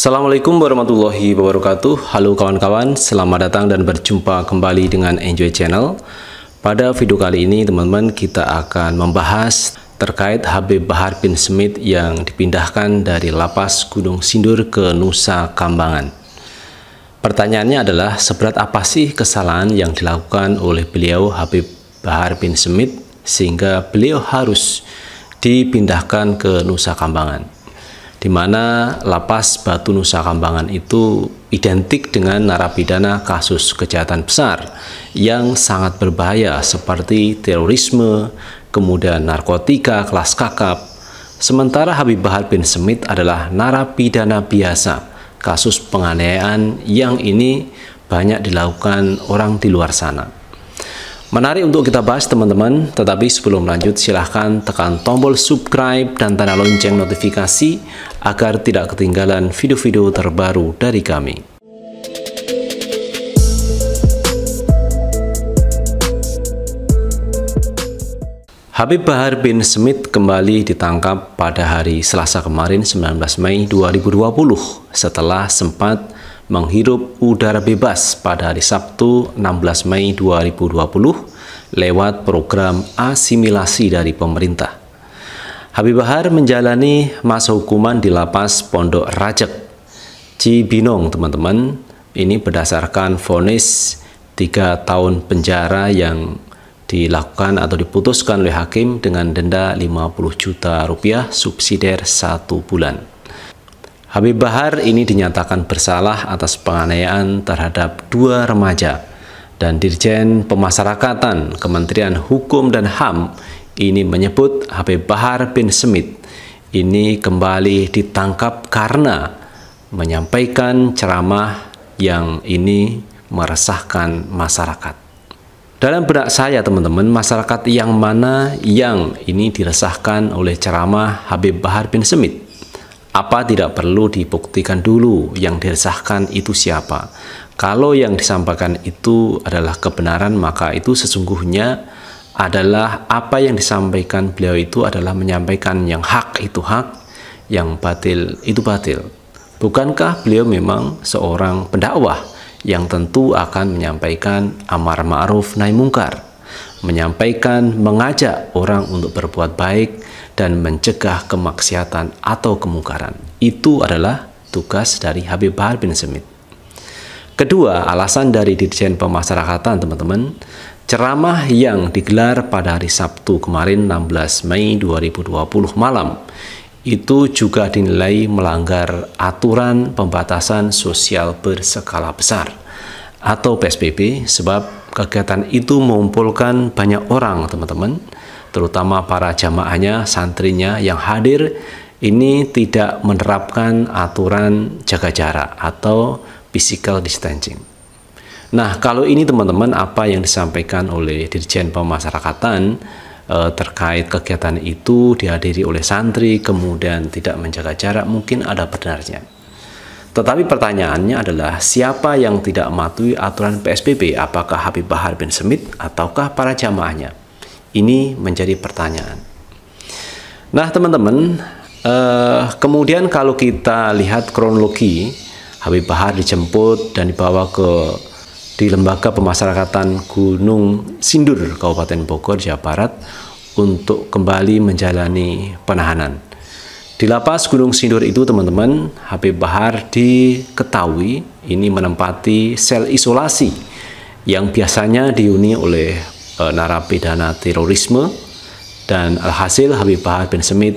Assalamualaikum warahmatullahi wabarakatuh Halo kawan-kawan, selamat datang dan berjumpa kembali dengan Enjoy Channel Pada video kali ini teman-teman kita akan membahas terkait Habib Bahar bin Smith yang dipindahkan dari lapas Gunung Sindur ke Nusa Kambangan Pertanyaannya adalah seberat apa sih kesalahan yang dilakukan oleh beliau Habib Bahar bin Smith sehingga beliau harus dipindahkan ke Nusa Kambangan di mana lapas Batu Nusa Kambangan itu identik dengan narapidana kasus kejahatan besar yang sangat berbahaya seperti terorisme, kemudian narkotika kelas kakap. Sementara Habib Bahar bin semit adalah narapidana biasa, kasus penganiayaan yang ini banyak dilakukan orang di luar sana. Menarik untuk kita bahas teman-teman, tetapi sebelum lanjut silahkan tekan tombol subscribe dan tanda lonceng notifikasi agar tidak ketinggalan video-video terbaru dari kami. Habib Bahar bin Smith kembali ditangkap pada hari Selasa kemarin 19 Mei 2020 setelah sempat menghirup udara bebas pada hari Sabtu 16 Mei 2020 lewat program asimilasi dari pemerintah. Habib Bahar menjalani masa hukuman di lapas Pondok Rajek, Cibinong, teman-teman. Ini berdasarkan vonis tiga tahun penjara yang dilakukan atau diputuskan oleh hakim dengan denda 50 juta rupiah subsidiar satu bulan. Habib Bahar ini dinyatakan bersalah atas penganiayaan terhadap dua remaja dan Dirjen Pemasarakatan Kementerian Hukum dan HAM ini menyebut Habib Bahar bin Semit ini kembali ditangkap karena menyampaikan ceramah yang ini meresahkan masyarakat. Dalam benak saya teman-teman, masyarakat yang mana yang ini diresahkan oleh ceramah Habib Bahar bin Semit? Apa tidak perlu dibuktikan dulu yang diresahkan itu siapa? Kalau yang disampaikan itu adalah kebenaran, maka itu sesungguhnya adalah apa yang disampaikan beliau itu adalah menyampaikan yang hak itu hak, yang batil itu batil. Bukankah beliau memang seorang pendakwah yang tentu akan menyampaikan amar ma'ruf nahi mungkar? menyampaikan, mengajak orang untuk berbuat baik, dan mencegah kemaksiatan atau kemungkaran. Itu adalah tugas dari Habib Bahar bin Semit. Kedua, alasan dari Dirjen Pemasarakatan, teman-teman, ceramah yang digelar pada hari Sabtu kemarin 16 Mei 2020 malam itu juga dinilai melanggar aturan pembatasan sosial berskala besar atau PSBB sebab kegiatan itu mengumpulkan banyak orang teman-teman terutama para jamaahnya santrinya yang hadir ini tidak menerapkan aturan jaga jarak atau physical distancing. Nah, kalau ini teman-teman apa yang disampaikan oleh Dirjen Pemasyarakatan eh, terkait kegiatan itu dihadiri oleh santri kemudian tidak menjaga jarak mungkin ada benarnya. Tetapi pertanyaannya adalah siapa yang tidak mematuhi aturan PSBB? Apakah Habib Bahar bin Smith ataukah para jamaahnya? Ini menjadi pertanyaan. Nah, teman-teman, eh, kemudian kalau kita lihat kronologi, Habib Bahar dijemput dan dibawa ke di Lembaga Pemasyarakatan Gunung Sindur, Kabupaten Bogor, Jawa Barat, untuk kembali menjalani penahanan. Di lapas Gunung Sindur itu teman-teman, Habib Bahar diketahui ini menempati sel isolasi yang biasanya dihuni oleh e, narapidana terorisme dan alhasil Habib Bahar bin Semit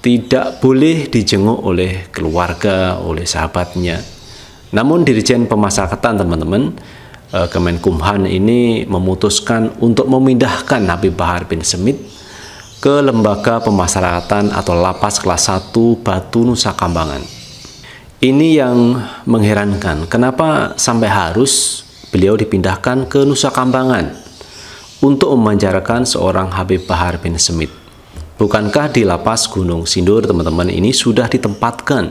tidak boleh dijenguk oleh keluarga, oleh sahabatnya. Namun Dirjen Pemasyarakatan teman-teman, e, Kemenkumhan ini memutuskan untuk memindahkan Habib Bahar bin Semit ke Lembaga Pemasyarakatan atau Lapas Kelas 1 Batu Nusa Kambangan. Ini yang mengherankan, kenapa sampai harus beliau dipindahkan ke Nusa Kambangan untuk memanjarakan seorang Habib Bahar bin Semit. Bukankah di lapas Gunung Sindur teman-teman ini sudah ditempatkan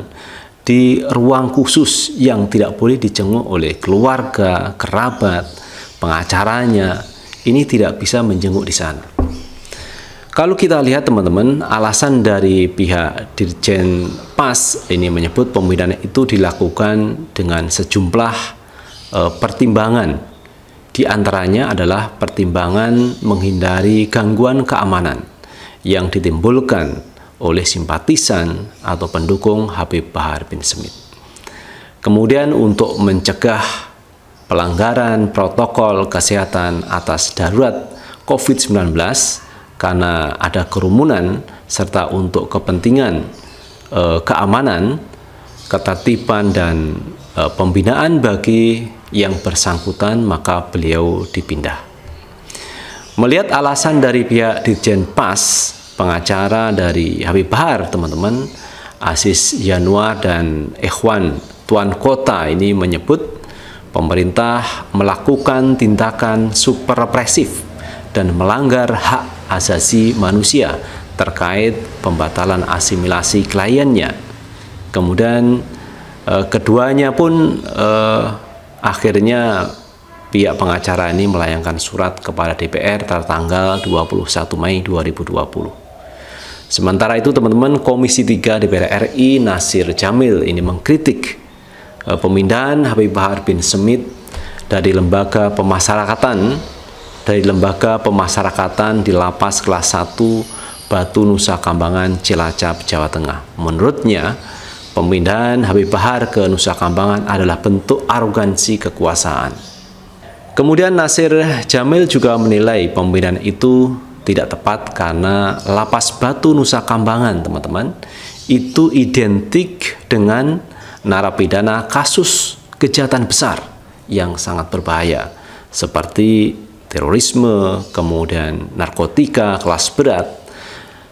di ruang khusus yang tidak boleh dijenguk oleh keluarga, kerabat, pengacaranya, ini tidak bisa menjenguk di sana. Kalau kita lihat teman-teman, alasan dari pihak Dirjen PAS ini menyebut pemindahan itu dilakukan dengan sejumlah e, pertimbangan. Di antaranya adalah pertimbangan menghindari gangguan keamanan yang ditimbulkan oleh simpatisan atau pendukung Habib Bahar bin Smith. Kemudian untuk mencegah pelanggaran protokol kesehatan atas darurat COVID-19 karena ada kerumunan serta untuk kepentingan e, keamanan, ketertiban dan e, pembinaan bagi yang bersangkutan maka beliau dipindah. Melihat alasan dari pihak Dirjen PAS, pengacara dari Habib Bahar, teman-teman, Asis Januar dan Ikhwan Tuan Kota ini menyebut pemerintah melakukan tindakan super represif dan melanggar hak asasi manusia terkait pembatalan asimilasi kliennya. Kemudian eh, keduanya pun eh, akhirnya pihak pengacara ini melayangkan surat kepada DPR tertanggal 21 Mei 2020. Sementara itu teman-teman Komisi 3 DPR RI Nasir Jamil ini mengkritik eh, pemindahan Habib Bahar bin Semit dari lembaga pemasyarakatan dari Lembaga Pemasyarakatan di Lapas Kelas 1 Batu Nusa Kambangan, Cilacap, Jawa Tengah. Menurutnya, pemindahan Habib Bahar ke Nusa Kambangan adalah bentuk arogansi kekuasaan. Kemudian Nasir Jamil juga menilai pemindahan itu tidak tepat karena Lapas Batu Nusa Kambangan, teman-teman, itu identik dengan narapidana kasus kejahatan besar yang sangat berbahaya seperti terorisme, kemudian narkotika kelas berat.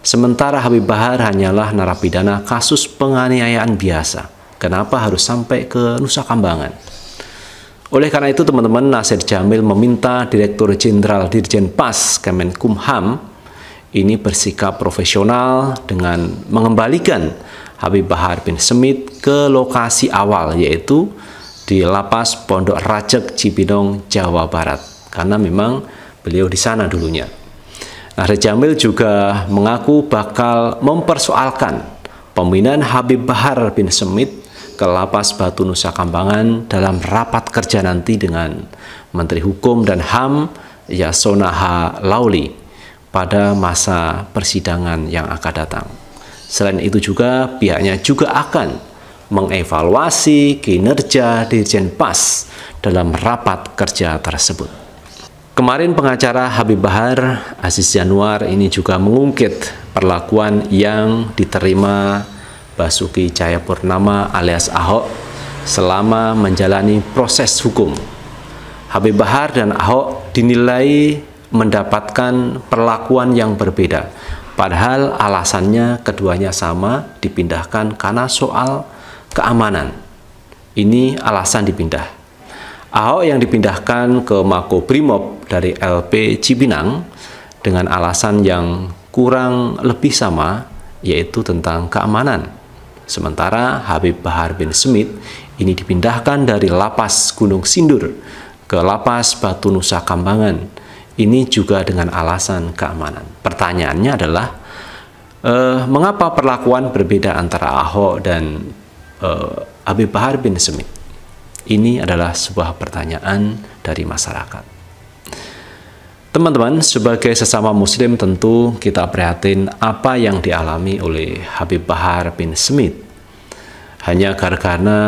Sementara Habib Bahar hanyalah narapidana kasus penganiayaan biasa. Kenapa harus sampai ke Nusa Kambangan? Oleh karena itu, teman-teman, Nasir Jamil meminta Direktur Jenderal Dirjen PAS Kemenkumham ini bersikap profesional dengan mengembalikan Habib Bahar bin Semit ke lokasi awal, yaitu di Lapas Pondok Rajek, Cibinong, Jawa Barat karena memang beliau di sana dulunya. Raja Jamil juga mengaku bakal mempersoalkan pembinaan Habib Bahar bin Semit ke lapas Batu Nusa Kambangan dalam rapat kerja nanti dengan Menteri Hukum dan HAM Yasona H. Lauli pada masa persidangan yang akan datang. Selain itu juga pihaknya juga akan mengevaluasi kinerja Dirjen PAS dalam rapat kerja tersebut. Kemarin pengacara Habib Bahar Aziz Januar ini juga mengungkit perlakuan yang diterima Basuki Cahayapurnama alias Ahok selama menjalani proses hukum. Habib Bahar dan Ahok dinilai mendapatkan perlakuan yang berbeda. Padahal alasannya keduanya sama dipindahkan karena soal keamanan. Ini alasan dipindah. Ahok yang dipindahkan ke Mako Brimob dari LP Cibinang dengan alasan yang kurang lebih sama, yaitu tentang keamanan. Sementara Habib Bahar bin Smith ini dipindahkan dari Lapas Gunung Sindur ke Lapas Batu Nusa Kambangan. Ini juga dengan alasan keamanan. Pertanyaannya adalah, eh, mengapa perlakuan berbeda antara Ahok dan eh, Habib Bahar bin Smith? Ini adalah sebuah pertanyaan dari masyarakat. Teman-teman, sebagai sesama muslim tentu kita prihatin apa yang dialami oleh Habib Bahar bin Smith. Hanya karena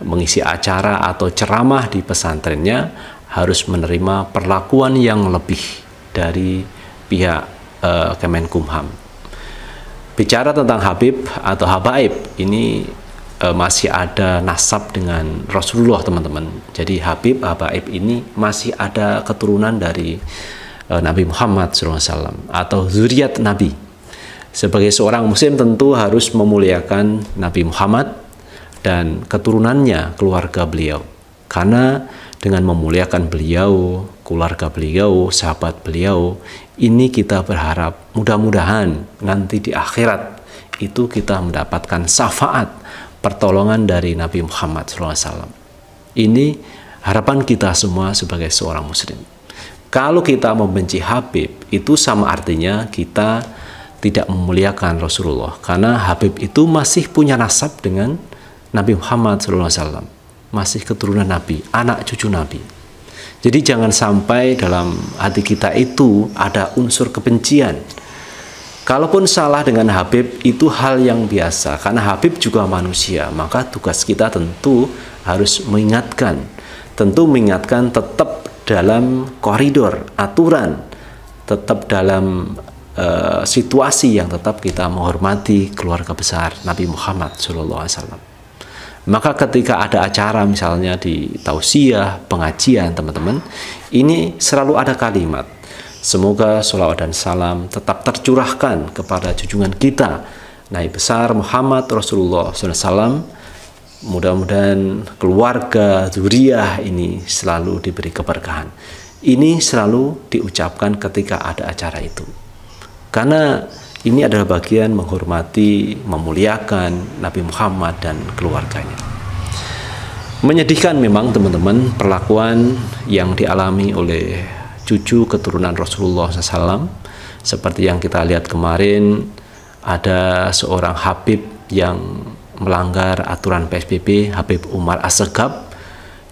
mengisi acara atau ceramah di pesantrennya harus menerima perlakuan yang lebih dari pihak uh, Kemenkumham. Bicara tentang Habib atau Habaib, ini e, masih ada nasab dengan Rasulullah teman-teman. Jadi Habib Habaib ini masih ada keturunan dari e, Nabi Muhammad SAW atau zuriat Nabi. Sebagai seorang muslim tentu harus memuliakan Nabi Muhammad dan keturunannya keluarga beliau. Karena dengan memuliakan beliau, keluarga beliau, sahabat beliau, ini kita berharap mudah-mudahan nanti di akhirat itu kita mendapatkan syafaat pertolongan dari Nabi Muhammad SAW. Ini harapan kita semua sebagai seorang muslim. Kalau kita membenci Habib, itu sama artinya kita tidak memuliakan Rasulullah. Karena Habib itu masih punya nasab dengan Nabi Muhammad SAW. Masih keturunan Nabi, anak cucu Nabi. Jadi jangan sampai dalam hati kita itu ada unsur kebencian Kalaupun salah dengan Habib itu hal yang biasa karena Habib juga manusia, maka tugas kita tentu harus mengingatkan. Tentu mengingatkan tetap dalam koridor aturan, tetap dalam uh, situasi yang tetap kita menghormati keluarga besar Nabi Muhammad SAW. Maka ketika ada acara misalnya di tausiah, pengajian teman-teman, ini selalu ada kalimat Semoga sholawat dan salam tetap tercurahkan kepada junjungan kita, Nabi besar Muhammad Rasulullah SAW. Mudah-mudahan keluarga, Zuriyah ini selalu diberi keberkahan. Ini selalu diucapkan ketika ada acara itu. Karena ini adalah bagian menghormati, memuliakan Nabi Muhammad dan keluarganya. Menyedihkan memang teman-teman perlakuan yang dialami oleh cucu keturunan Rasulullah SAW seperti yang kita lihat kemarin ada seorang Habib yang melanggar aturan PSBB Habib Umar Asegab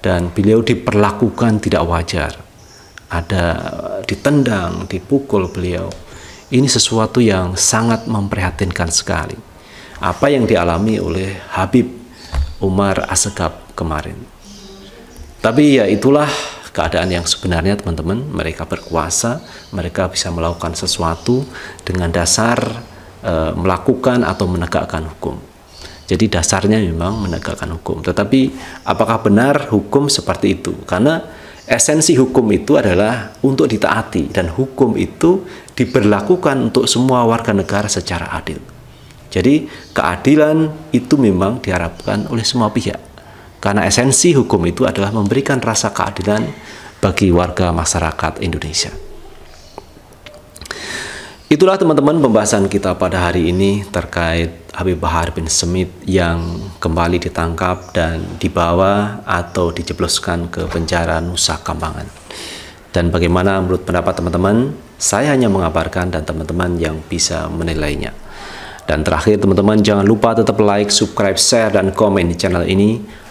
dan beliau diperlakukan tidak wajar ada ditendang dipukul beliau ini sesuatu yang sangat memprihatinkan sekali apa yang dialami oleh Habib Umar Asegab kemarin tapi ya itulah keadaan yang sebenarnya teman-teman mereka berkuasa mereka bisa melakukan sesuatu dengan dasar e, melakukan atau menegakkan hukum jadi dasarnya memang menegakkan hukum tetapi apakah benar hukum seperti itu karena esensi hukum itu adalah untuk ditaati dan hukum itu diberlakukan untuk semua warga negara secara adil. Jadi keadilan itu memang diharapkan oleh semua pihak. Karena esensi hukum itu adalah memberikan rasa keadilan bagi warga masyarakat Indonesia. Itulah teman-teman pembahasan kita pada hari ini terkait Habib Bahar bin Smith yang kembali ditangkap dan dibawa atau dijebloskan ke penjara Nusa Kambangan. Dan bagaimana menurut pendapat teman-teman? Saya hanya mengabarkan dan teman-teman yang bisa menilainya. Dan terakhir teman-teman jangan lupa tetap like, subscribe, share, dan komen di channel ini